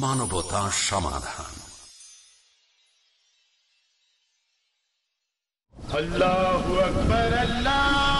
মানবতা সমাধান আল্লাহু আকবার আল্লাহ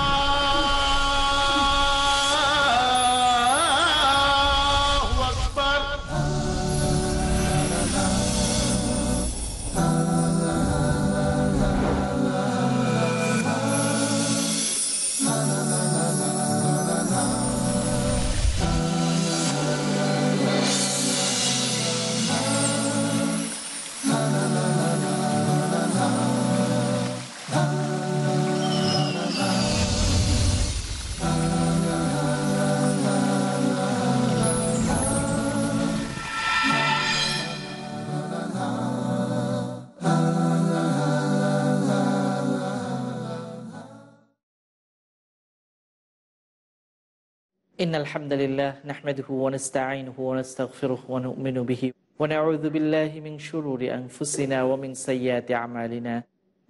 إن الحمد لله نحمده ونستعينه ونستغفره ونؤمن به ونعوذ بالله من شرور أنفسنا ومن سيئات أعمالنا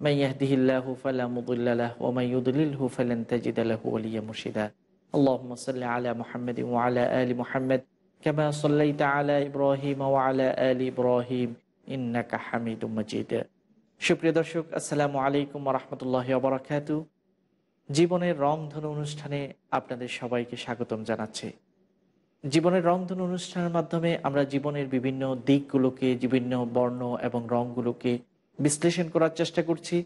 من يهده الله فلا مضل له ومن يضلله فلن تجد له وليا مرشدا اللهم صل على محمد وعلى آل محمد كما صليت على إبراهيم وعلى آل إبراهيم إنك حميد مجيد شكرا دشوك السلام عليكم ورحمة الله وبركاته জীবনের রংধনু অনুষ্ঠানে আপনাদের সবাইকে স্বাগতম জানাচ্ছে জীবনের রংধনু অনুষ্ঠানের মাধ্যমে আমরা জীবনের বিভিন্ন দিকগুলোকে বিভিন্ন বর্ণ এবং রঙগুলোকে বিশ্লেষণ করার চেষ্টা করছি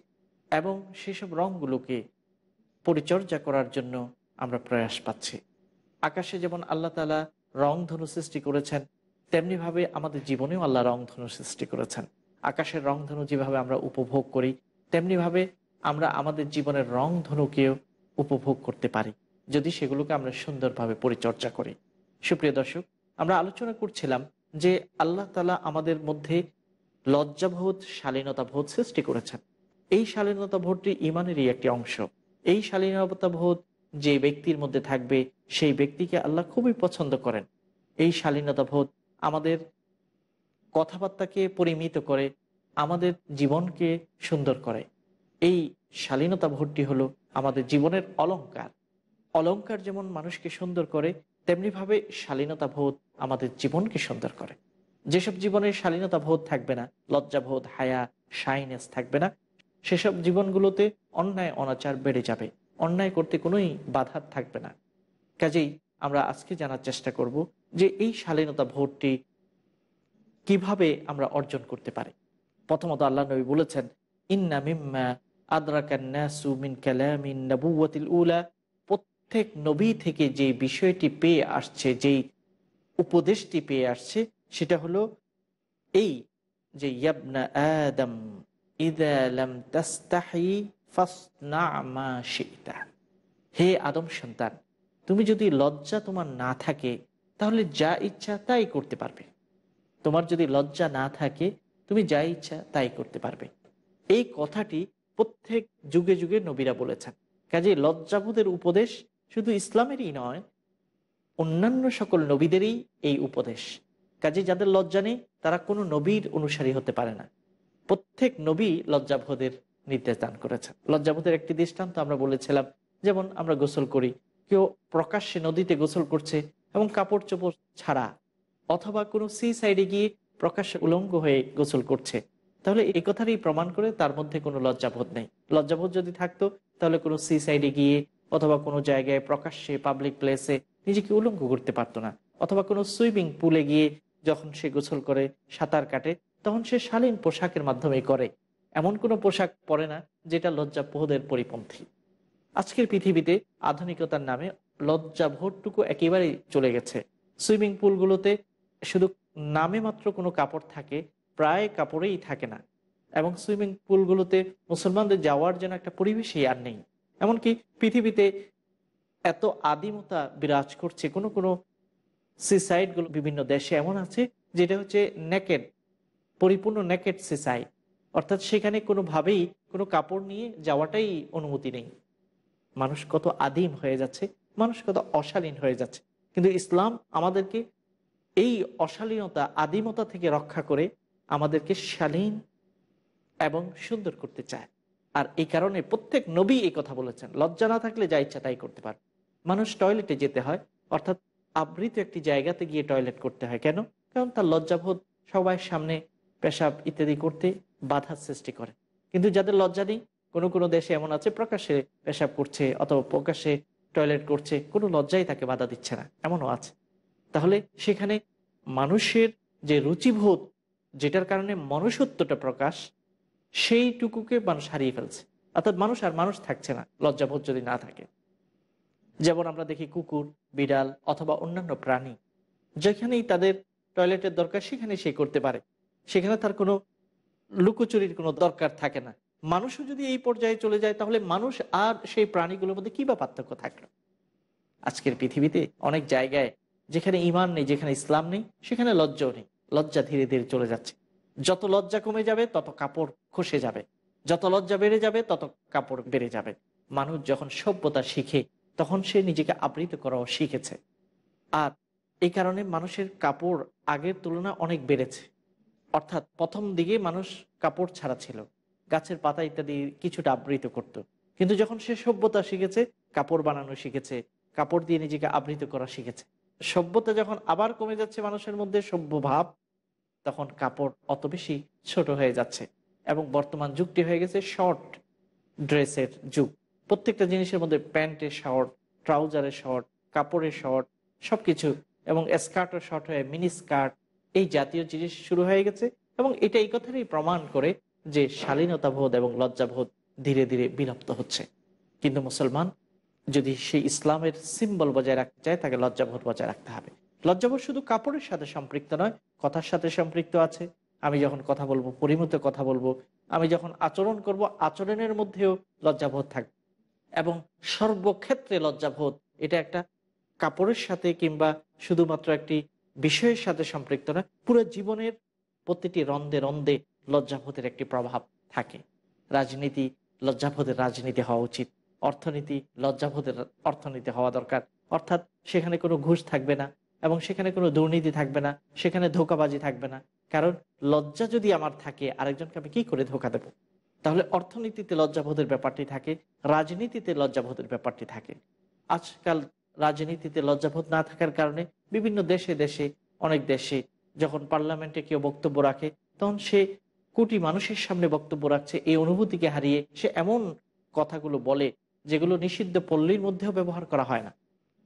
এবং সেসব রঙগুলোকে পরিচর্যা করার জন্য আমরা প্রয়াস পাচ্ছি আকাশে যেমন আল্লাহ তালা রংধনু সৃষ্টি করেছেন তেমনিভাবে আমাদের জীবনেও আল্লাহ রংধনু সৃষ্টি করেছেন আকাশের রংধনু যেভাবে আমরা উপভোগ করি তেমনিভাবে আমরা আমাদের জীবনের রং ধনুকেও উপভোগ করতে পারি যদি সেগুলোকে আমরা সুন্দরভাবে পরিচর্যা করি সুপ্রিয় দর্শক আমরা আলোচনা করছিলাম যে আল্লাহ তালা আমাদের মধ্যে লজ্জাবোধ বোধ সৃষ্টি করেছেন এই শালীনতা ভোটটি ইমানেরই একটি অংশ এই শালীনতা ভোধ যে ব্যক্তির মধ্যে থাকবে সেই ব্যক্তিকে আল্লাহ খুবই পছন্দ করেন এই শালীনতা বোধ আমাদের কথাবার্তাকে পরিমিত করে আমাদের জীবনকে সুন্দর করে এই শালীনতা ভোটটি হলো আমাদের জীবনের অলঙ্কার অলঙ্কার যেমন মানুষকে সুন্দর করে তেমনিভাবে শালীনতা ভোধ আমাদের জীবনকে সুন্দর করে যেসব জীবনে শালীনতা ভোধ থাকবে না লজ্জাবোধ হায়া সাইনেস থাকবে না সেসব জীবনগুলোতে অন্যায় অনাচার বেড়ে যাবে অন্যায় করতে কোনোই বাধা থাকবে না কাজেই আমরা আজকে জানার চেষ্টা করব যে এই শালীনতা ভোটটি কিভাবে আমরা অর্জন করতে পারি প্রথমত আল্লাহ নবী বলেছেন ইন্না মিম্মা উলা প্রত্যেক নবী থেকে যে বিষয়টি পেয়ে আসছে যেই উপদেশটি পেয়ে আসছে সেটা হলো এই যে ইয়াবনা আদম হে আদম সন্তান তুমি যদি লজ্জা তোমার না থাকে তাহলে যা ইচ্ছা তাই করতে পারবে তোমার যদি লজ্জা না থাকে তুমি যা ইচ্ছা তাই করতে পারবে এই কথাটি প্রত্যেক যুগে যুগে নবীরা বলেছেন কাজে লজ্জাবোধের উপদেশ শুধু ইসলামেরই নয় অন্যান্য সকল নবীদেরই এই উপদেশ কাজে যাদের লজ্জা নেই তারা কোনো নবীর অনুসারী হতে পারে না প্রত্যেক নবী লজ্জাবোধের নির্দেশ দান করেছেন লজ্জাবোধের একটি দৃষ্টান্ত আমরা বলেছিলাম যেমন আমরা গোসল করি কেউ প্রকাশ্যে নদীতে গোসল করছে এবং কাপড় চোপড় ছাড়া অথবা কোনো সি সাইডে গিয়ে প্রকাশ্যে উলঙ্গ হয়ে গোসল করছে তাহলে এই কথারই প্রমাণ করে তার মধ্যে কোনো লজ্জাবোধ নেই লজ্জাবোধ যদি থাকতো তাহলে কোনো সি সাইডে গিয়ে অথবা কোনো জায়গায় প্রকাশ্যে পাবলিক প্লেসে নিজেকে উলঙ্গ করতে পারতো না অথবা কোনো সুইমিং পুলে গিয়ে যখন সে গোসল করে সাঁতার কাটে তখন সে শালীন পোশাকের মাধ্যমে করে এমন কোনো পোশাক পরে না যেটা লজ্জাবোধের পরিপন্থী আজকের পৃথিবীতে আধুনিকতার নামে লজ্জাবোধটুকু একেবারেই চলে গেছে সুইমিং পুলগুলোতে শুধু নামে মাত্র কোনো কাপড় থাকে প্রায় কাপড়েই থাকে না এবং সুইমিং পুলগুলোতে মুসলমানদের যাওয়ার জন্য একটা পরিবেশই আর নেই এমনকি পৃথিবীতে এত আদিমতা বিরাজ করছে কোনো কোনো সিসাইডগুলো বিভিন্ন দেশে এমন আছে যেটা হচ্ছে নেকেট পরিপূর্ণ নেকেট সিসাইড অর্থাৎ সেখানে কোনোভাবেই কোনো কাপড় নিয়ে যাওয়াটাই অনুমতি নেই মানুষ কত আদিম হয়ে যাচ্ছে মানুষ কত অশালীন হয়ে যাচ্ছে কিন্তু ইসলাম আমাদেরকে এই অশালীনতা আদিমতা থেকে রক্ষা করে আমাদেরকে শালীন এবং সুন্দর করতে চায় আর এই কারণে প্রত্যেক নবী এই কথা বলেছেন লজ্জা না থাকলে যা ইচ্ছা তাই করতে পারে মানুষ টয়লেটে যেতে হয় অর্থাৎ আবৃত একটি জায়গাতে গিয়ে টয়লেট করতে হয় কেন কারণ তার লজ্জাবোধ সবাই সামনে পেশাব ইত্যাদি করতে বাধা সৃষ্টি করে কিন্তু যাদের লজ্জা নেই কোনো কোনো দেশে এমন আছে প্রকাশ্যে পেশাব করছে অথবা প্রকাশ্যে টয়লেট করছে কোনো লজ্জাই তাকে বাধা দিচ্ছে না এমনও আছে তাহলে সেখানে মানুষের যে রুচিবোধ যেটার কারণে মনুষ্যত্বটা প্রকাশ সেইটুকুকে মানুষ হারিয়ে ফেলছে অর্থাৎ মানুষ আর মানুষ থাকছে না লজ্জাবোধ যদি না থাকে যেমন আমরা দেখি কুকুর বিড়াল অথবা অন্যান্য প্রাণী যেখানেই তাদের টয়লেটের দরকার সেখানে সে করতে পারে সেখানে তার কোনো লুকোচুরির কোনো দরকার থাকে না মানুষও যদি এই পর্যায়ে চলে যায় তাহলে মানুষ আর সেই প্রাণীগুলোর মধ্যে কী বা পার্থক্য থাকলো আজকের পৃথিবীতে অনেক জায়গায় যেখানে ইমান নেই যেখানে ইসলাম নেই সেখানে লজ্জাও নেই লজ্জা ধীরে ধীরে চলে যাচ্ছে যত লজ্জা কমে যাবে তত কাপড় খসে যাবে যত লজ্জা বেড়ে যাবে তত কাপড় বেড়ে যাবে মানুষ যখন সভ্যতা শিখে তখন সে নিজেকে আবৃত করাও শিখেছে আর এই কারণে মানুষের কাপড় আগের তুলনা অনেক বেড়েছে অর্থাৎ প্রথম দিকে মানুষ কাপড় ছাড়া ছিল গাছের পাতা ইত্যাদি কিছুটা আবৃত করত। কিন্তু যখন সে সভ্যতা শিখেছে কাপড় বানানো শিখেছে কাপড় দিয়ে নিজেকে আবৃত করা শিখেছে সভ্যতা যখন আবার কমে যাচ্ছে মানুষের মধ্যে সভ্য ভাব তখন কাপড় অত বেশি ছোট হয়ে যাচ্ছে এবং বর্তমান যুগটি হয়ে গেছে শর্ট ড্রেসের যুগ প্রত্যেকটা জিনিসের মধ্যে প্যান্টের শর্ট ট্রাউজারের শর্ট কাপড়ের শর্ট সব কিছু এবং স্কার্টও শর্ট হয়ে মিনি স্কার্ট এই জাতীয় জিনিস শুরু হয়ে গেছে এবং এটা এই কথারই প্রমাণ করে যে শালীনতাবোধ এবং লজ্জাবোধ ধীরে ধীরে বিলুপ্ত হচ্ছে কিন্তু মুসলমান যদি সেই ইসলামের সিম্বল বজায় রাখতে চায় তাকে লজ্জাবোধ বজায় রাখতে হবে লজ্জাবোধ শুধু কাপড়ের সাথে সম্পৃক্ত নয় কথার সাথে সম্পৃক্ত আছে আমি যখন কথা বলবো পরিমিত কথা বলবো আমি যখন আচরণ করব আচরণের মধ্যেও লজ্জাবোধ থাকবে এবং সর্বক্ষেত্রে লজ্জাবোধ এটা একটা কাপড়ের সাথে কিংবা শুধুমাত্র একটি বিষয়ের সাথে সম্পৃক্ত নয় পুরো জীবনের প্রতিটি রন্দে রন্দে লজ্জাবোধের একটি প্রভাব থাকে রাজনীতি লজ্জাবোধের রাজনীতি হওয়া উচিত অর্থনীতি লজ্জাবোধের অর্থনীতি হওয়া দরকার অর্থাৎ সেখানে কোনো ঘুষ থাকবে না এবং সেখানে কোনো দুর্নীতি থাকবে না সেখানে ধোকাবাজি থাকবে না কারণ লজ্জা যদি আমার থাকে আরেকজনকে আমি কি করে ধোকা দেব তাহলে অর্থনীতিতে লজ্জাবোধের ব্যাপারটি থাকে রাজনীতিতে লজ্জাবোধের ব্যাপারটি থাকে আজকাল রাজনীতিতে লজ্জাবোধ না থাকার কারণে বিভিন্ন দেশে দেশে অনেক দেশে যখন পার্লামেন্টে কেউ বক্তব্য রাখে তখন সে কোটি মানুষের সামনে বক্তব্য রাখছে এই অনুভূতিকে হারিয়ে সে এমন কথাগুলো বলে যেগুলো নিষিদ্ধ পল্লীর মধ্যেও ব্যবহার করা হয় না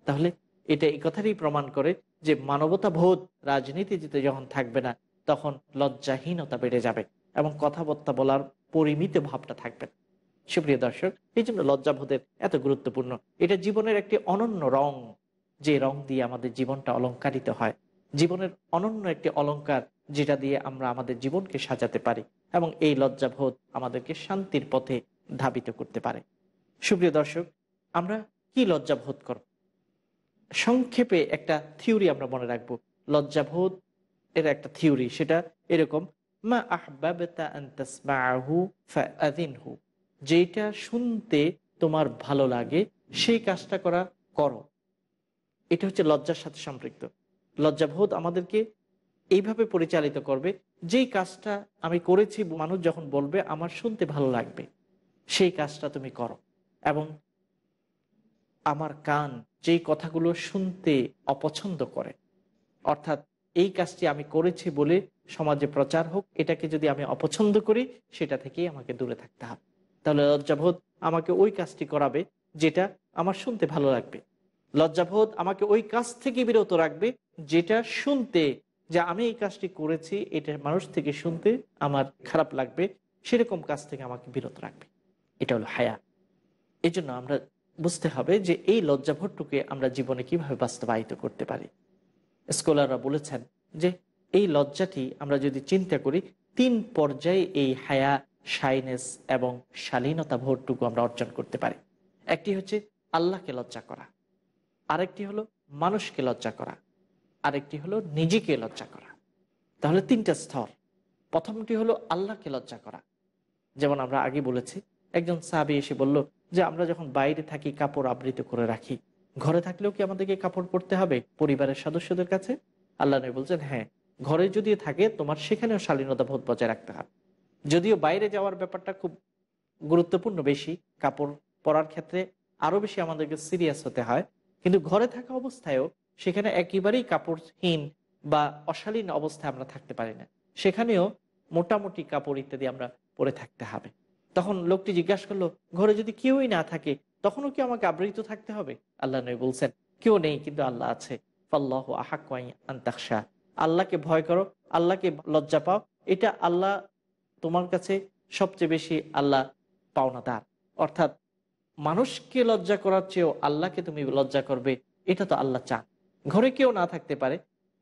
তাহলে এটা এই কথারই প্রমাণ করে যে মানবতা বোধ রাজনীতিতে যখন থাকবে না তখন লজ্জাহীনতা বেড়ে যাবে এবং কথাবার্তা বলার পরিমিত ভাবটা থাকবে সুপ্রিয় দর্শক এই জন্য লজ্জাবোধের এত গুরুত্বপূর্ণ এটা জীবনের একটি অনন্য রং যে রং দিয়ে আমাদের জীবনটা অলঙ্কারিত হয় জীবনের অনন্য একটি অলঙ্কার যেটা দিয়ে আমরা আমাদের জীবনকে সাজাতে পারি এবং এই লজ্জাবোধ আমাদেরকে শান্তির পথে ধাবিত করতে পারে সুপ্রিয় দর্শক আমরা কি লজ্জাবোধ করব সংক্ষেপে একটা থিওরি আমরা মনে রাখবো লজ্জাবোধ এর একটা থিওরি সেটা এরকম মা আহবাহু যেটা শুনতে তোমার ভালো লাগে সেই কাজটা করা করো এটা হচ্ছে লজ্জার সাথে সম্পৃক্ত লজ্জাবোধ আমাদেরকে এইভাবে পরিচালিত করবে যেই কাজটা আমি করেছি মানুষ যখন বলবে আমার শুনতে ভালো লাগবে সেই কাজটা তুমি করো এবং আমার কান যেই কথাগুলো শুনতে অপছন্দ করে অর্থাৎ এই কাজটি আমি করেছি বলে সমাজে প্রচার হোক এটাকে যদি আমি অপছন্দ করি সেটা থেকেই আমাকে দূরে থাকতে হবে তাহলে লজ্জাবোধ আমাকে ওই কাজটি করাবে যেটা আমার শুনতে ভালো লাগবে লজ্জাবোধ আমাকে ওই কাজ থেকে বিরত রাখবে যেটা শুনতে যে আমি এই কাজটি করেছি এটা মানুষ থেকে শুনতে আমার খারাপ লাগবে সেরকম কাজ থেকে আমাকে বিরত রাখবে এটা হলো হায়া এজন্য আমরা বুঝতে হবে যে এই লজ্জাভটটুকে আমরা জীবনে কিভাবে বাস্তবায়িত করতে পারি স্কলাররা বলেছেন যে এই লজ্জাটি আমরা যদি চিন্তা করি তিন পর্যায়ে এই হায়া সাইনেস এবং শালীনতা ভোটটুকু আমরা অর্জন করতে পারি একটি হচ্ছে আল্লাহকে লজ্জা করা আরেকটি হলো মানুষকে লজ্জা করা আরেকটি হলো নিজেকে লজ্জা করা তাহলে তিনটা স্তর প্রথমটি হলো আল্লাহকে লজ্জা করা যেমন আমরা আগে বলেছি একজন সাবি এসে বলল যে আমরা যখন বাইরে থাকি কাপড় আবৃত করে রাখি ঘরে থাকলেও কি আমাদেরকে কাপড় পরতে হবে পরিবারের সদস্যদের কাছে আল্লাহ নবী বলছেন হ্যাঁ ঘরে যদি থাকে তোমার সেখানেও শালীনতা বোধ বজায় রাখতে হবে যদিও বাইরে যাওয়ার ব্যাপারটা খুব গুরুত্বপূর্ণ বেশি কাপড় পরার ক্ষেত্রে আরও বেশি আমাদেরকে সিরিয়াস হতে হয় কিন্তু ঘরে থাকা অবস্থায়ও সেখানে একেবারেই কাপড়হীন বা অশালীন অবস্থায় আমরা থাকতে পারি না সেখানেও মোটামুটি কাপড় ইত্যাদি আমরা পরে থাকতে হবে তখন লোকটি জিজ্ঞাসা করলো ঘরে যদি কেউই না থাকে তখনও কি আমাকে আবৃত থাকতে হবে আল্লাহ নবী বলছেন কেউ নেই কিন্তু আল্লাহ আছে ফাল্লাহ আহাকুয়াই আন্তাকশা আল্লাহকে ভয় করো আল্লাহকে লজ্জা পাও এটা আল্লাহ তোমার কাছে সবচেয়ে বেশি আল্লাহ পাওনা পাওনাদার অর্থাৎ মানুষকে লজ্জা করার চেয়েও আল্লাহকে তুমি লজ্জা করবে এটা তো আল্লাহ চান ঘরে কেউ না থাকতে পারে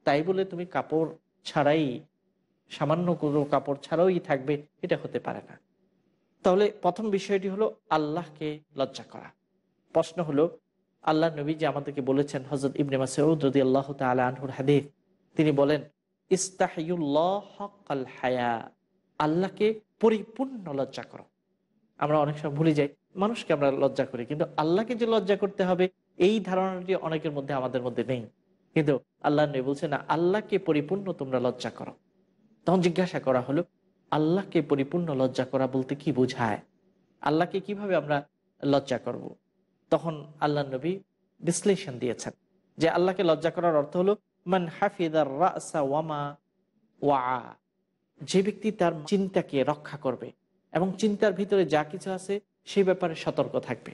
তাই বলে তুমি কাপড় ছাড়াই সামান্য কোনো কাপড় ছাড়াই থাকবে এটা হতে পারে না তাহলে প্রথম বিষয়টি হলো আল্লাহকে লজ্জা করা প্রশ্ন হলো আল্লাহ নবী যে আমাদেরকে বলেছেন হজরত ইবনে মাসউদ আল্লাহ আনহুর হাদিফ তিনি বলেন হায়া আল্লাহকে পরিপূর্ণ লজ্জা করো আমরা অনেক সময় ভুলে যাই মানুষকে আমরা লজ্জা করি কিন্তু আল্লাহকে যে লজ্জা করতে হবে এই ধারণাটি অনেকের মধ্যে আমাদের মধ্যে নেই কিন্তু আল্লাহ নবী বলছে না আল্লাহকে পরিপূর্ণ তোমরা লজ্জা করো তখন জিজ্ঞাসা করা হলো আল্লাহকে পরিপূর্ণ লজ্জা করা বলতে কি বোঝায় আল্লাহকে কিভাবে আমরা লজ্জা করব। তখন আল্লাহ নবী বিশ্লেষণ দিয়েছেন যে আল্লাহকে লজ্জা করার অর্থ হলো মান হাফিদার রাসা ওয়ামা ওয়া যে ব্যক্তি তার চিন্তাকে রক্ষা করবে এবং চিন্তার ভিতরে যা কিছু আছে সেই ব্যাপারে সতর্ক থাকবে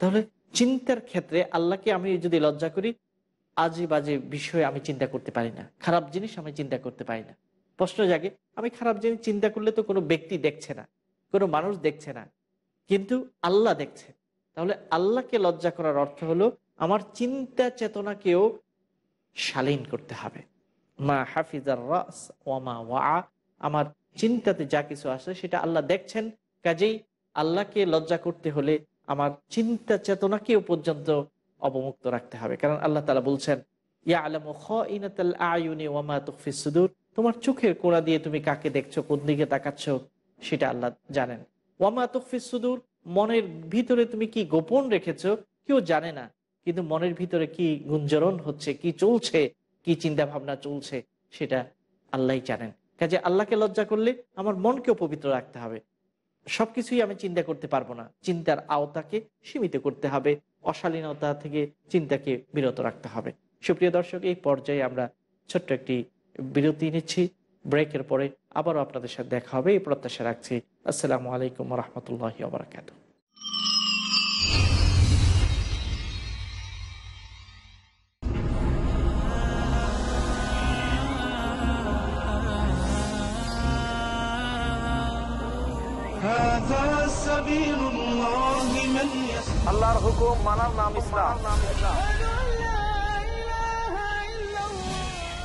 তাহলে চিন্তার ক্ষেত্রে আল্লাহকে আমি যদি লজ্জা করি আজে বাজে বিষয়ে আমি চিন্তা করতে পারি না খারাপ জিনিস আমি চিন্তা করতে পারি না প্রশ্ন জাগে আমি খারাপ জিনিস চিন্তা করলে তো কোনো ব্যক্তি দেখছে না কোনো মানুষ দেখছে না কিন্তু আল্লাহ দেখছে তাহলে আল্লাহকে লজ্জা করার অর্থ হলো আমার চিন্তা চেতনাকেও শালীন করতে হবে মা হাফিজার রাস ওয়ামা ওয়া আমার চিন্তাতে যা কিছু আসে সেটা আল্লাহ দেখছেন কাজেই আল্লাহকে লজ্জা করতে হলে আমার চিন্তা চেতনাকেও পর্যন্ত অবমুক্ত রাখতে হবে কারণ আল্লাহ তালা বলছেন ইয়া আলম খ ইনাত আয়ুনি ওয়ামা তুফিসুদুর তোমার চোখের কোনা দিয়ে তুমি কাকে দেখছো কোন দিকে তাকাচ্ছ সেটা আল্লাহ জানেন ওয়ামা তকফিস সুদুর মনের ভিতরে তুমি কি গোপন রেখেছো কেউ জানে না কিন্তু মনের ভিতরে কি গুঞ্জরণ হচ্ছে কি চলছে কি চিন্তা ভাবনা চলছে সেটা আল্লাহ জানেন কাজে আল্লাহকে লজ্জা করলে আমার মনকেও পবিত্র রাখতে হবে সবকিছুই আমি চিন্তা করতে পারবো না চিন্তার আওতাকে সীমিত করতে হবে অশালীনতা থেকে চিন্তাকে বিরত রাখতে হবে সুপ্রিয় দর্শক এই পর্যায়ে আমরা ছোট্ট একটি বিরতি নিচ্ছি ব্রেকের পরে আবারও আপনাদের সাথে দেখা হবে এই প্রত্যাশা রাখছি আসসালামু আলাইকুম রহমতুল্লাহ আবরাকাত আল্লাহর হুকুম মানার নাম ইসলাম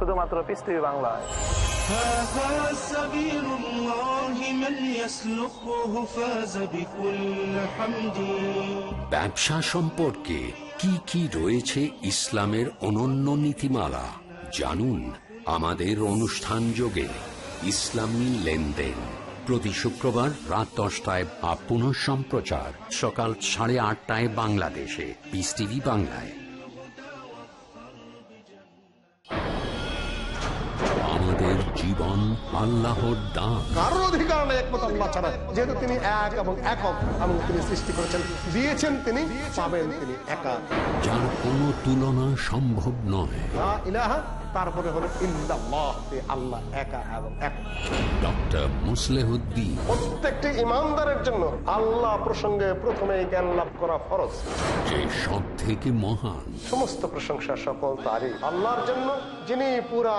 শুধুমাত্র পিস টিভি বাংলায় ব্যবসা সম্পর্কে কি কি রয়েছে ইসলামের অনন্য নীতিমালা জানুন আমাদের অনুষ্ঠান যোগে ইসলামী লেনদেন প্রতি শুক্রবার রাত দশটায় বা পুনঃ সম্প্রচার সকাল সাড়ে আটটায় বাংলাদেশে পিস টিভি বাংলায় জীবন আল্লাহর দান কারোর অধিকার নেই একমত আল্লাহ ছাড়া যেহেতু তিনি এক এবং একক এবং তিনি সৃষ্টি করেছেন দিয়েছেন তিনি পাবেন তিনি একা যার কোনো তুলনা সম্ভব নয় তারপরে হলো আল্লাহ একা এবং এক ডক্টর প্রত্যেকটি ইমানদারের জন্য আল্লাহ প্রসঙ্গে প্রথমে জ্ঞান লাভ করা ফরজ যে সব থেকে মহান সমস্ত প্রশংসা সকল তারই আল্লাহর জন্য যিনি পুরা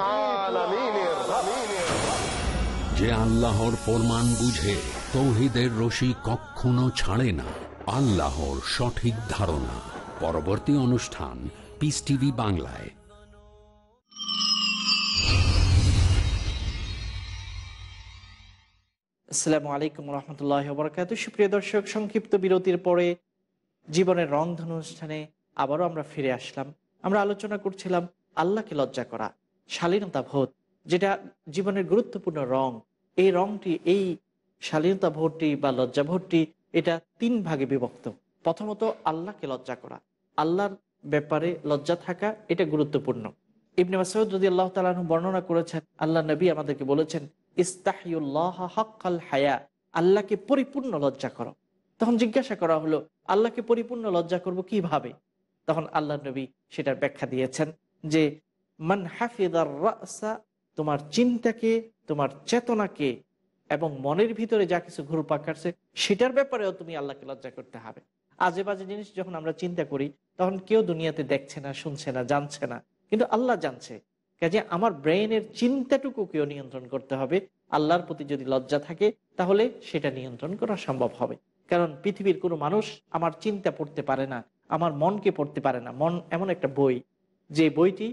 যে আল্লাহর ফরমান বুঝে তৌহিদের রশি কখনো ছাড়ে না আল্লাহর সঠিক ধারণা পরবর্তী অনুষ্ঠান পিস টিভি বাংলায় আসসালামু আলাইকুম রহমতুল্লাহ বরকাত সুপ্রিয় দর্শক সংক্ষিপ্ত বিরতির পরে জীবনের রন্ধন অনুষ্ঠানে আবারও আমরা ফিরে আসলাম আমরা আলোচনা করছিলাম আল্লাহকে লজ্জা করা শালীনতা ভোধ যেটা জীবনের গুরুত্বপূর্ণ রং এই রংটি এই শালীনতা ভোটটি বা লজ্জা ভোটটি এটা তিন ভাগে বিভক্ত প্রথমত আল্লাহকে লজ্জা করা আল্লাহর ব্যাপারে লজ্জা থাকা এটা গুরুত্বপূর্ণ ইবনে মাসুদ যদি আল্লাহ তালু বর্ণনা করেছেন আল্লাহ নবী আমাদেরকে বলেছেন ইস্তাহিউল্লাহ হকাল হায়া আল্লাহকে পরিপূর্ণ লজ্জা করো তখন জিজ্ঞাসা করা হলো আল্লাহকে পরিপূর্ণ লজ্জা করব কিভাবে তখন আল্লাহ নবী সেটার ব্যাখ্যা দিয়েছেন যে মান হাফিদার তোমার চিন্তাকে তোমার চেতনাকে এবং মনের ভিতরে যা কিছু ঘুরপাক কাটছে সেটার ব্যাপারেও তুমি আল্লাহকে লজ্জা করতে হবে আজে বাজে জিনিস যখন আমরা চিন্তা করি তখন কেউ দুনিয়াতে দেখছে না শুনছে না জানছে না কিন্তু আল্লাহ জানছে কাজে আমার ব্রেনের চিন্তাটুকুকেও নিয়ন্ত্রণ করতে হবে আল্লাহর প্রতি যদি লজ্জা থাকে তাহলে সেটা নিয়ন্ত্রণ করা সম্ভব হবে কারণ পৃথিবীর কোনো মানুষ আমার চিন্তা পড়তে পারে না আমার মনকে পড়তে পারে না মন এমন একটা বই যে বইটি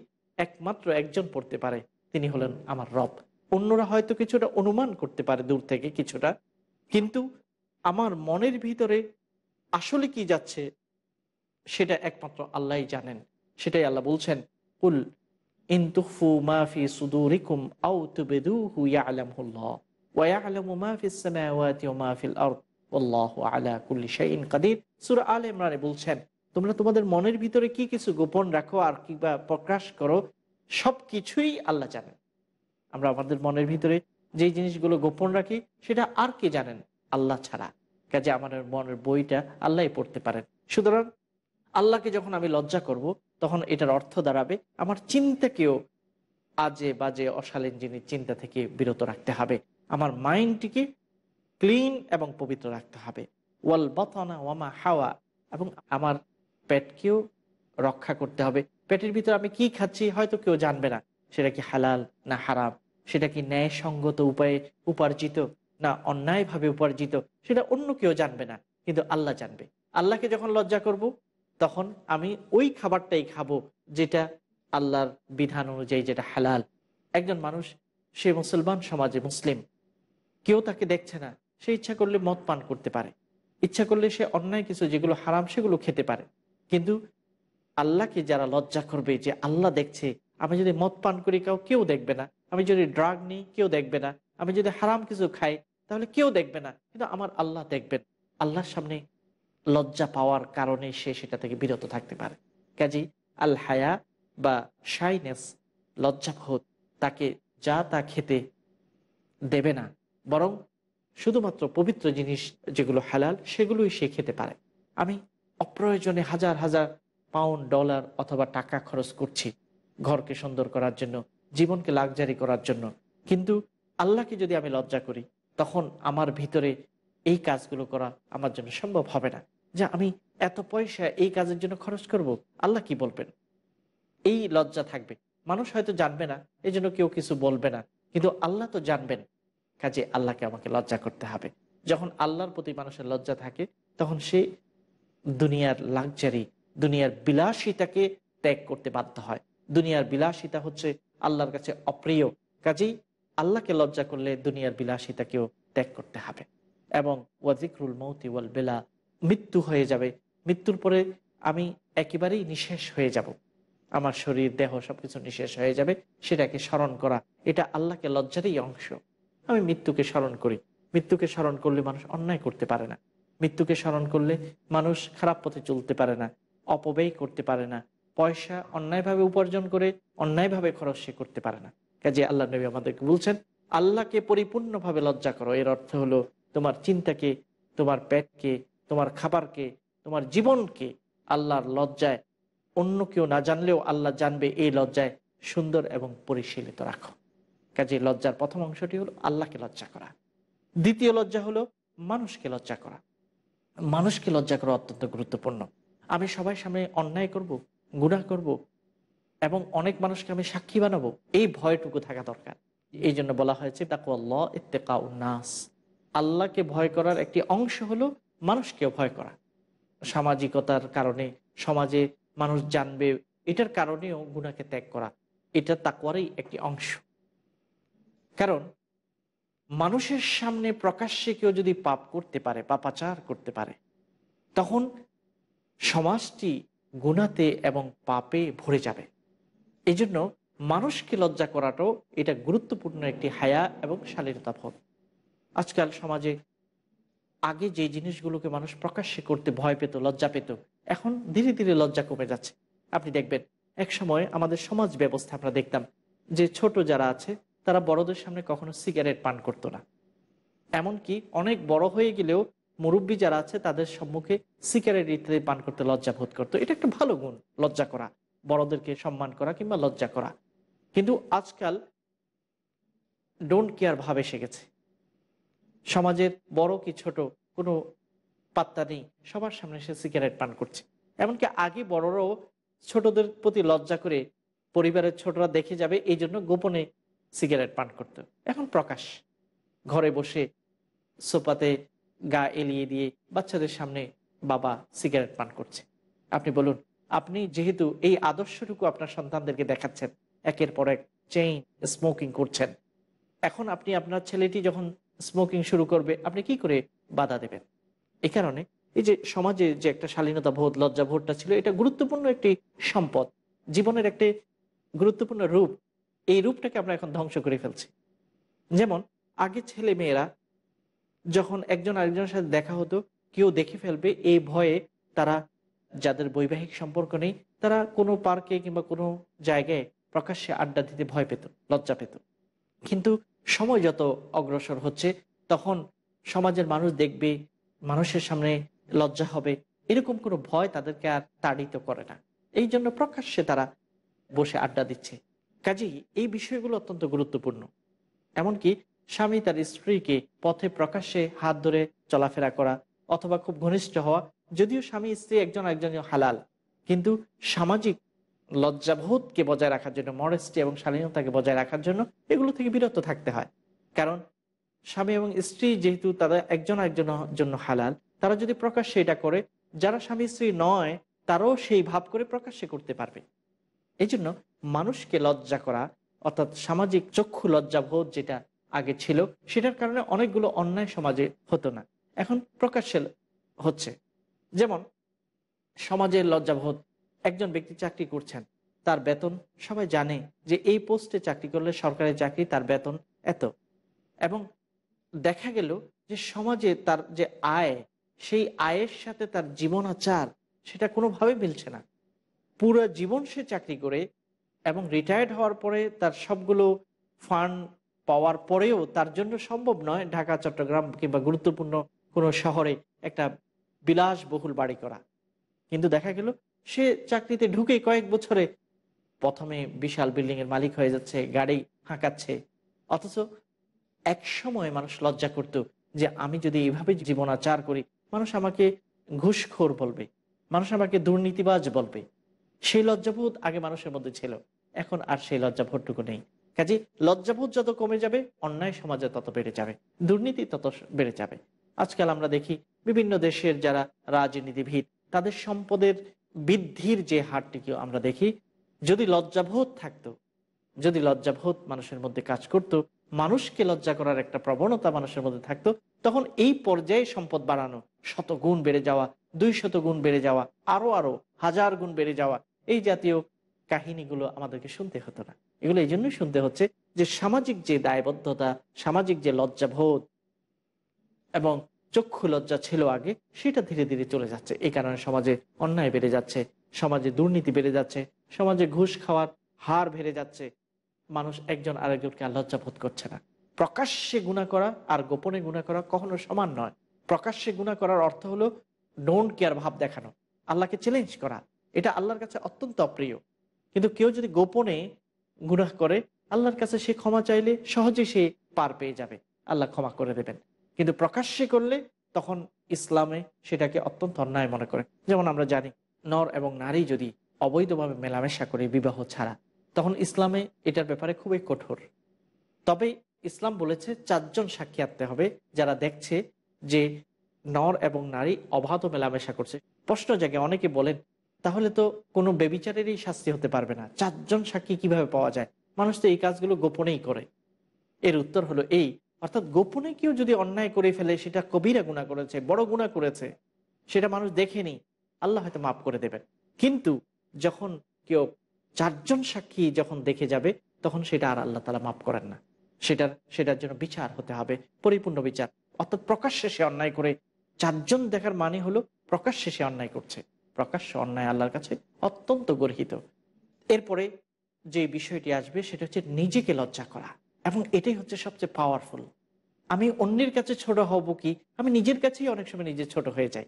একমাত্র একজন পড়তে পারে তিনি হলেন আমার রব অন্যরা হয়তো কিছুটা অনুমান করতে পারে দূর থেকে কিছুটা কিন্তু আমার মনের ভিতরে আসলে কি যাচ্ছে সেটা একমাত্র আল্লাহ জানেন সেটাই আল্লাহ বলছেন ওয়া সূরা বলছেন তোমরা তোমাদের মনের ভিতরে কি কিছু গোপন রাখো আর বা প্রকাশ করো সব কিছুই আল্লাহ জানেন আমরা আমাদের মনের ভিতরে যে জিনিসগুলো গোপন রাখি সেটা আর কে জানেন আল্লাহ ছাড়া কাজে আমাদের মনের বইটা আল্লাহ পড়তে পারেন সুতরাং আল্লাহকে যখন আমি লজ্জা করব তখন এটার অর্থ দাঁড়াবে আমার চিন্তাকেও আজে বাজে অশালীন জিনিস চিন্তা থেকে বিরত রাখতে হবে আমার মাইন্ডটিকে ক্লিন এবং পবিত্র রাখতে হবে ওয়াল বতনা ওয়ামা হাওয়া এবং আমার পেটকেও রক্ষা করতে হবে পেটের ভিতরে আমি কি খাচ্ছি হয়তো কেউ জানবে না সেটা কি হালাল না হারাম সেটা কি ন্যায়সঙ্গত উপায়ে উপার্জিত না অন্যায়ভাবে উপার্জিত সেটা অন্য কেউ জানবে না কিন্তু আল্লাহ জানবে আল্লাহকে যখন লজ্জা করব তখন আমি ওই খাবারটাই খাবো যেটা আল্লাহর বিধান অনুযায়ী যেটা হালাল একজন মানুষ সে মুসলমান সমাজে মুসলিম কেউ তাকে দেখছে না সে ইচ্ছা করলে মদ পান করতে পারে ইচ্ছা করলে সে অন্যায় কিছু যেগুলো হারাম সেগুলো খেতে পারে কিন্তু আল্লাহকে যারা লজ্জা করবে যে আল্লাহ দেখছে আমি যদি মদ পান করি কাউ কেউ দেখবে না আমি যদি ড্রাগ নিই কেউ দেখবে না আমি যদি হারাম কিছু খাই তাহলে কেউ দেখবে না কিন্তু আমার আল্লাহ দেখবেন আল্লাহর সামনে লজ্জা পাওয়ার কারণে সে সেটা থেকে বিরত থাকতে পারে কাজী আল হায়া বা শাইনেস লজ্জাবোধ তাকে যা তা খেতে দেবে না বরং শুধুমাত্র পবিত্র জিনিস যেগুলো হালাল সেগুলোই সে খেতে পারে আমি অপ্রয়োজনে হাজার হাজার পাউন্ড ডলার অথবা টাকা খরচ করছি ঘরকে সুন্দর করার জন্য জীবনকে লাগজারি করার জন্য কিন্তু আল্লাহকে যদি আমি লজ্জা করি তখন আমার ভিতরে এই কাজগুলো করা আমার জন্য সম্ভব হবে না যে আমি এত পয়সা এই কাজের জন্য খরচ করব আল্লাহ কি বলবেন এই লজ্জা থাকবে মানুষ হয়তো জানবে না এই জন্য কেউ কিছু বলবে না কিন্তু আল্লাহ তো জানবেন কাজে আল্লাহকে আমাকে লজ্জা করতে হবে যখন আল্লাহর প্রতি মানুষের লজ্জা থাকে তখন সে দুনিয়ার লাকজারি দুনিয়ার বিলাসিতাকে ত্যাগ করতে বাধ্য হয় দুনিয়ার বিলাসিতা হচ্ছে আল্লাহর কাছে অপ্রিয় কাজেই আল্লাহকে লজ্জা করলে দুনিয়ার বিলাসিতাকেও ত্যাগ করতে হবে এবং ওয়াজিকরুল মৌতি ওয়াল বেলা মৃত্যু হয়ে যাবে মৃত্যুর পরে আমি একেবারেই নিঃশেষ হয়ে যাব আমার শরীর দেহ সব কিছু নিঃশেষ হয়ে যাবে সেটাকে স্মরণ করা এটা আল্লাহকে লজ্জারই অংশ আমি মৃত্যুকে স্মরণ করি মৃত্যুকে স্মরণ করলে মানুষ অন্যায় করতে পারে না মৃত্যুকে স্মরণ করলে মানুষ খারাপ পথে চলতে পারে না অপব্যয় করতে পারে না পয়সা অন্যায়ভাবে উপার্জন করে অন্যায়ভাবে খরচ সে করতে পারে না কাজে আল্লাহ নবী আমাদেরকে বলছেন আল্লাহকে পরিপূর্ণভাবে লজ্জা করো এর অর্থ হলো তোমার চিন্তাকে তোমার পেটকে তোমার খাবারকে তোমার জীবনকে আল্লাহর লজ্জায় অন্য কেউ না জানলেও আল্লাহ জানবে এই লজ্জায় সুন্দর এবং পরিশীলিত রাখো কাজে লজ্জার প্রথম অংশটি হলো আল্লাহকে লজ্জা করা দ্বিতীয় লজ্জা হলো মানুষকে লজ্জা করা মানুষকে লজ্জা করা অত্যন্ত গুরুত্বপূর্ণ আমি সবাই সামনে অন্যায় করব গুণা করব এবং অনেক মানুষকে আমি সাক্ষী বানাবো এই ভয়টুকু থাকা দরকার এই জন্য বলা হয়েছে তাকু আল্লাহ ইত্তেকা নাস আল্লাহকে ভয় করার একটি অংশ হলো মানুষকে ভয় করা সামাজিকতার কারণে সমাজে মানুষ জানবে এটার কারণেও গুণাকে ত্যাগ করা এটা তাকুয়ারই একটি অংশ কারণ মানুষের সামনে প্রকাশ্যে কেউ যদি পাপ করতে পারে পাপাচার করতে পারে তখন সমাজটি গুণাতে এবং পাপে ভরে যাবে এজন্য মানুষকে লজ্জা করাটাও এটা গুরুত্বপূর্ণ একটি হায়া এবং শালীনতা ফল আজকাল সমাজে আগে যে জিনিসগুলোকে মানুষ প্রকাশ্যে করতে ভয় পেত লজ্জা পেত এখন ধীরে ধীরে লজ্জা কমে যাচ্ছে আপনি দেখবেন এক সময় আমাদের সমাজ ব্যবস্থা আমরা দেখতাম যে ছোট যারা আছে তারা বড়দের সামনে কখনো সিগারেট পান করতো না এমনকি অনেক বড় হয়ে গেলেও মুরব্বী যারা আছে তাদের সম্মুখে সিগারেট ইত্যাদি পান করতে লজ্জা বোধ করতো এটা একটা ভালো গুণ লজ্জা করা বড়দেরকে সম্মান করা কিংবা লজ্জা করা কিন্তু আজকাল ডোন্ট কেয়ার ভাব এসে গেছে সমাজের বড় কি ছোট কোনো পাত্তা নেই সবার সামনে সে সিগারেট পান করছে এমনকি আগে বড়রাও ছোটদের প্রতি লজ্জা করে পরিবারের ছোটরা দেখে যাবে এই জন্য গোপনে সিগারেট পান করত এখন প্রকাশ ঘরে বসে সোপাতে গা এলিয়ে দিয়ে বাচ্চাদের সামনে বাবা সিগারেট পান করছে আপনি বলুন আপনি যেহেতু এই আদর্শটুকু আপনার সন্তানদেরকে দেখাচ্ছেন একের পর এক চেইন স্মোকিং করছেন এখন আপনি আপনার ছেলেটি যখন স্মোকিং শুরু করবে আপনি কি করে বাধা দেবেন এ কারণে এই যে সমাজে যে একটা শালীনতা বোধ লজ্জা বোধটা ছিল এটা গুরুত্বপূর্ণ একটি সম্পদ জীবনের একটি গুরুত্বপূর্ণ রূপ এই রূপটাকে আমরা এখন ধ্বংস করে ফেলছি যেমন আগে ছেলে মেয়েরা যখন একজন আরেকজনের সাথে দেখা হতো কেউ দেখে ফেলবে এই ভয়ে তারা যাদের বৈবাহিক সম্পর্ক নেই তারা কোনো পার্কে কিংবা কোনো জায়গায় প্রকাশ্যে আড্ডা দিতে ভয় পেত লজ্জা পেত কিন্তু সময় যত অগ্রসর হচ্ছে তখন সমাজের মানুষ দেখবে মানুষের সামনে লজ্জা হবে এরকম কোনো ভয় তাদেরকে আর তাড়িত করে না এই জন্য প্রকাশ্যে তারা বসে আড্ডা দিচ্ছে কাজেই এই বিষয়গুলো অত্যন্ত গুরুত্বপূর্ণ এমনকি স্বামী তার স্ত্রীকে পথে প্রকাশ্যে হাত ধরে চলাফেরা করা অথবা খুব ঘনিষ্ঠ হওয়া যদিও স্বামী স্ত্রী একজন একজন হালাল কিন্তু সামাজিক লজ্জাবোধকে বজায় রাখার জন্য মরেস্টি এবং শালীনতাকে বজায় রাখার জন্য এগুলো থেকে বিরত থাকতে হয় কারণ স্বামী এবং স্ত্রী যেহেতু তারা একজন একজনের জন্য হালাল তারা যদি প্রকাশ্যে এটা করে যারা স্বামী স্ত্রী নয় তারাও সেই ভাব করে প্রকাশ্যে করতে পারবে এই জন্য মানুষকে লজ্জা করা অর্থাৎ সামাজিক চক্ষু লজ্জাবোধ যেটা আগে ছিল সেটার কারণে অনেকগুলো অন্যায় সমাজে হতো না এখন প্রকাশ্যে হচ্ছে যেমন সমাজের লজ্জাবোধ একজন ব্যক্তি চাকরি করছেন তার বেতন সবাই জানে যে এই পোস্টে চাকরি করলে সরকারি চাকরি তার বেতন এত এবং দেখা গেল যে সমাজে তার যে আয় সেই আয়ের সাথে তার জীবনাচার সেটা কোনোভাবে মিলছে না পুরো জীবন সে চাকরি করে এবং রিটায়ার্ড হওয়ার পরে তার সবগুলো ফান্ড পাওয়ার পরেও তার জন্য সম্ভব নয় ঢাকা চট্টগ্রাম কিংবা গুরুত্বপূর্ণ কোনো শহরে একটা বিলাসবহুল বাড়ি করা কিন্তু দেখা গেল সে চাকরিতে ঢুকে কয়েক বছরে প্রথমে বিশাল বিল্ডিং এর মালিক হয়ে যাচ্ছে গাড়ি হাঁকাচ্ছে অথচ এক সময় মানুষ লজ্জা করত যে আমি যদি এইভাবে জীবন আচার করি মানুষ আমাকে ঘুষখোর বলবে মানুষ আমাকে দুর্নীতিবাজ বলবে সেই লজ্জাবোধ আগে মানুষের মধ্যে ছিল এখন আর সেই লজ্জাভোধটুকু নেই কাজে লজ্জাবোধ যত কমে যাবে অন্যায় সমাজে তত বেড়ে যাবে দুর্নীতি তত বেড়ে যাবে আজকাল আমরা দেখি বিভিন্ন দেশের যারা রাজনীতিবিদ তাদের সম্পদের বৃদ্ধির যে হারটিকে আমরা দেখি যদি লজ্জাবোধ থাকতো যদি লজ্জাবোধ মানুষের মধ্যে কাজ করত মানুষকে লজ্জা করার একটা প্রবণতা মানুষের মধ্যে থাকতো তখন এই পর্যায়ে সম্পদ বাড়ানো শত গুণ বেড়ে যাওয়া দুই শত গুণ বেড়ে যাওয়া আরো আরো হাজার গুণ বেড়ে যাওয়া এই জাতীয় কাহিনীগুলো আমাদেরকে শুনতে হতো না এগুলো এই জন্যই শুনতে হচ্ছে যে সামাজিক যে দায়বদ্ধতা সামাজিক যে লজ্জাবোধ এবং চক্ষু লজ্জা ছিল আগে সেটা ধীরে ধীরে চলে যাচ্ছে এই কারণে সমাজে অন্যায় বেড়ে যাচ্ছে সমাজে দুর্নীতি বেড়ে যাচ্ছে সমাজে ঘুষ খাওয়ার হার বেড়ে যাচ্ছে মানুষ একজন আরেকজনকে লজ্জা বোধ করছে না প্রকাশ্যে গুণা করা আর গোপনে গুণা করা কখনো সমান নয় প্রকাশ্যে গুণা করার অর্থ হলো ডোন্ট কেয়ার ভাব দেখানো আল্লাহকে চ্যালেঞ্জ করা এটা আল্লাহর কাছে অত্যন্ত অপ্রিয় কিন্তু কেউ যদি গোপনে গুনাহ করে আল্লাহর কাছে সে ক্ষমা চাইলে সহজে সে পার পেয়ে যাবে আল্লাহ ক্ষমা করে দেবেন কিন্তু প্রকাশ্যে করলে তখন ইসলামে সেটাকে অত্যন্ত অন্যায় মনে করে যেমন আমরা জানি নর এবং নারী যদি অবৈধভাবে মেলামেশা করে বিবাহ ছাড়া তখন ইসলামে এটার ব্যাপারে খুবই কঠোর তবে ইসলাম বলেছে চারজন সাক্ষী আনতে হবে যারা দেখছে যে নর এবং নারী অবাধ মেলামেশা করছে প্রশ্ন জাগে অনেকে বলেন তাহলে তো কোনো বেবিচারেরই শাস্তি হতে পারবে না চারজন সাক্ষী কিভাবে পাওয়া যায় মানুষ তো এই কাজগুলো গোপনেই করে এর উত্তর হলো এই অর্থাৎ গোপনে কেউ যদি অন্যায় করে ফেলে সেটা কবিরা গুণা করেছে বড় গুণা করেছে সেটা মানুষ দেখেনি আল্লাহ হয়তো মাফ করে দেবেন কিন্তু যখন কেউ চারজন সাক্ষী যখন দেখে যাবে তখন সেটা আর আল্লাহ তালা মাফ করেন না সেটার সেটার জন্য বিচার হতে হবে পরিপূর্ণ বিচার অর্থাৎ প্রকাশ্যে সে অন্যায় করে চারজন দেখার মানে হলো প্রকাশ্যে সে অন্যায় করছে প্রকাশ্যে অন্যায় আল্লাহর কাছে অত্যন্ত গর্হিত এরপরে যে বিষয়টি আসবে সেটা হচ্ছে নিজেকে লজ্জা করা এবং এটাই হচ্ছে সবচেয়ে পাওয়ারফুল আমি অন্যের কাছে ছোট হব কি আমি নিজের কাছেই অনেক সময় নিজে ছোট হয়ে যাই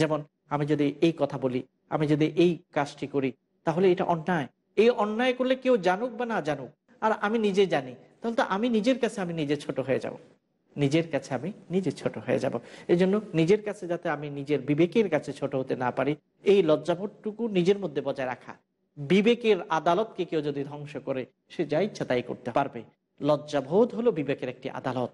যেমন আমি যদি এই কথা বলি আমি যদি এই কাজটি করি তাহলে এটা অন্যায় এই অন্যায় করলে কেউ জানুক বা না জানুক আর আমি নিজে জানি তাহলে তো আমি নিজের কাছে আমি নিজে ছোট হয়ে যাব নিজের কাছে আমি নিজে ছোট হয়ে যাব এই জন্য নিজের কাছে যাতে আমি নিজের বিবেকের কাছে ছোট হতে না পারি এই লজ্জাবোধটুকু নিজের মধ্যে বজায় রাখা বিবেকের আদালতকে কেউ যদি ধ্বংস করে সে যা ইচ্ছা তাই করতে পারবে লজ্জাবোধ হলো বিবেকের একটি আদালত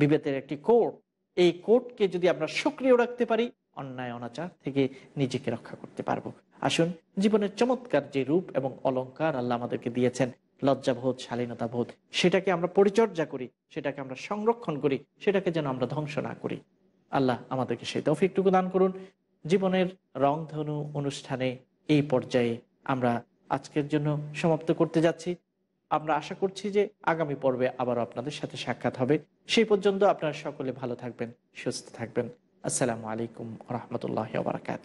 বিবেকের একটি কোর্ট এই কোর্টকে যদি আমরা সক্রিয় রাখতে পারি অন্যায় অনাচার থেকে নিজেকে রক্ষা করতে পারবো আসুন জীবনের চমৎকার যে রূপ এবং অলঙ্কার আল্লাহ আমাদেরকে দিয়েছেন লজ্জাবোধ শালীনতা বোধ সেটাকে আমরা পরিচর্যা করি সেটাকে আমরা সংরক্ষণ করি সেটাকে যেন আমরা ধ্বংস না করি আল্লাহ আমাদেরকে সেই তফিকটুকু দান করুন জীবনের রংধনু অনুষ্ঠানে এই পর্যায়ে আমরা আজকের জন্য সমাপ্ত করতে যাচ্ছি আমরা আশা করছি যে আগামী পর্বে আবার আপনাদের সাথে সাক্ষাৎ হবে সেই পর্যন্ত আপনারা সকলে ভালো থাকবেন সুস্থ থাকবেন আসসালামু আলাইকুম রহমতুল্লাহ বারকাত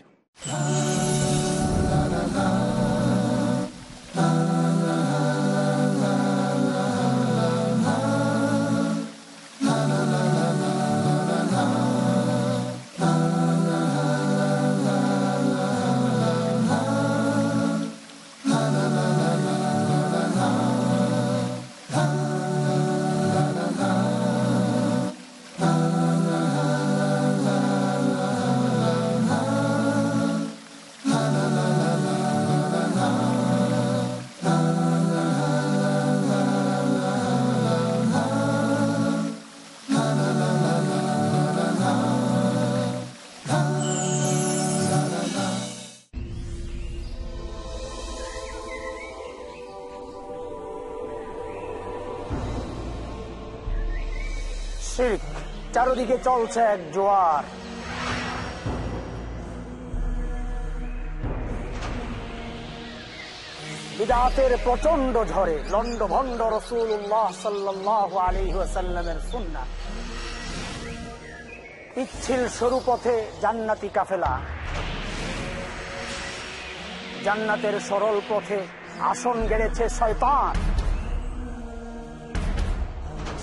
শির্ক চারদিকে চলছে এক জোয়ার বিদাতের প্রচন্ড ঝরে লন্ড ভন্ড রসুল্লাহ সাল্লাহ আলহিহাসাল্লামের সুন্না পিচ্ছিল সরু পথে জান্নাতি কাফেলা জান্নাতের সরল পথে আসন গেড়েছে শয়তান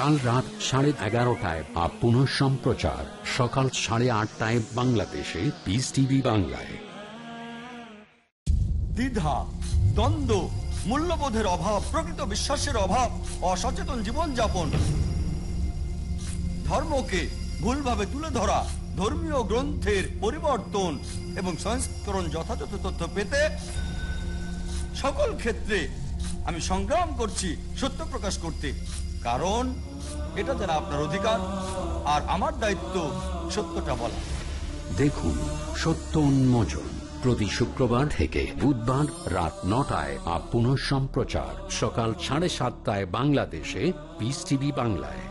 কাল রাত সাড়ে এগারোটায় বা পুনঃ সম্প্রচার সকাল সাড়ে আটটায় বাংলাদেশে পিস টিভি বাংলায় দ্বিধা দ্বন্দ্ব মূল্যবোধের অভাব প্রকৃত বিশ্বাসের অভাব অসচেতন জীবনযাপন ধর্মকে ভুলভাবে তুলে ধরা ধর্মীয় গ্রন্থের পরিবর্তন এবং সংস্করণ যথাযথ তথ্য পেতে সকল ক্ষেত্রে আমি সংগ্রাম করছি সত্য প্রকাশ করতে কারণ এটা যারা আপনার অধিকার আর আমার দায়িত্ব সত্যটা বলা দেখুন সত্য উন্মোচন প্রতি শুক্রবার থেকে বুধবার রাত নটায় আর সম্প্রচার সকাল সাড়ে সাতটায় বাংলাদেশে পিস টিভি বাংলায়